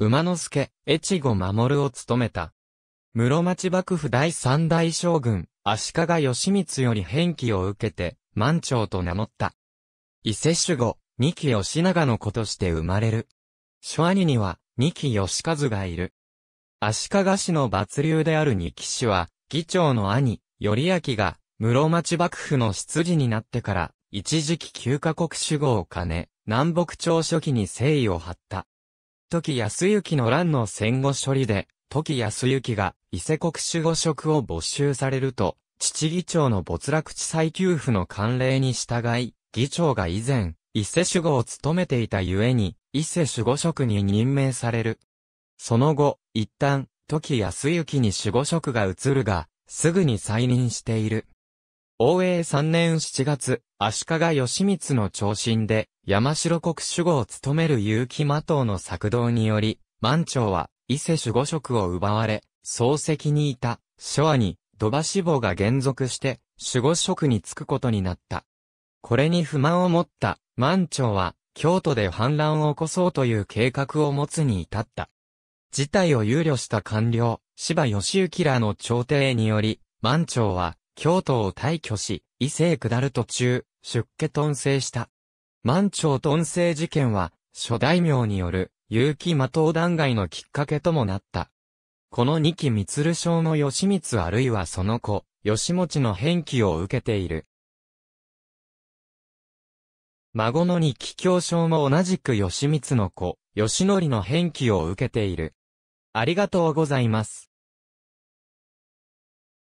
馬之助、越後守を務めた。室町幕府第三代将軍、足利義満より返記を受けて、満朝と名乗った。伊勢守護、二木義長の子として生まれる。諸兄には、二木義和がいる。足利氏の抜流である二木氏は、議長の兄、頼明が、室町幕府の執事になってから、一時期九カ国守護を兼ね、南北朝初期に誠意を張った。時安行の乱の戦後処理で、時安行が伊勢国守護職を没収されると、父議長の没落地再給付の慣例に従い、議長が以前、伊勢守護を務めていたゆえに、伊勢守護職に任命される。その後、一旦、時安行に守護職が移るが、すぐに再任している。応永3年7月、足利義満の長身で、山城国守護を務める結城魔党の策動により、満長は、伊勢守護職を奪われ、漱石にいた、諸和に、土橋志望が減俗して、守護職に就くことになった。これに不満を持った、満長は、京都で反乱を起こそうという計画を持つに至った。事態を憂慮した官僚、芝義行らの朝廷により、満長は、京都を退去し、伊勢へ下る途中、出家遁生した。満潮遁生事件は、諸大名による、有機魔党弾劾のきっかけともなった。この二期光将の義満あるいはその子、義持の返記を受けている。孫の二期教将も同じく義満の子、義則の返記を受けている。ありがとうございます。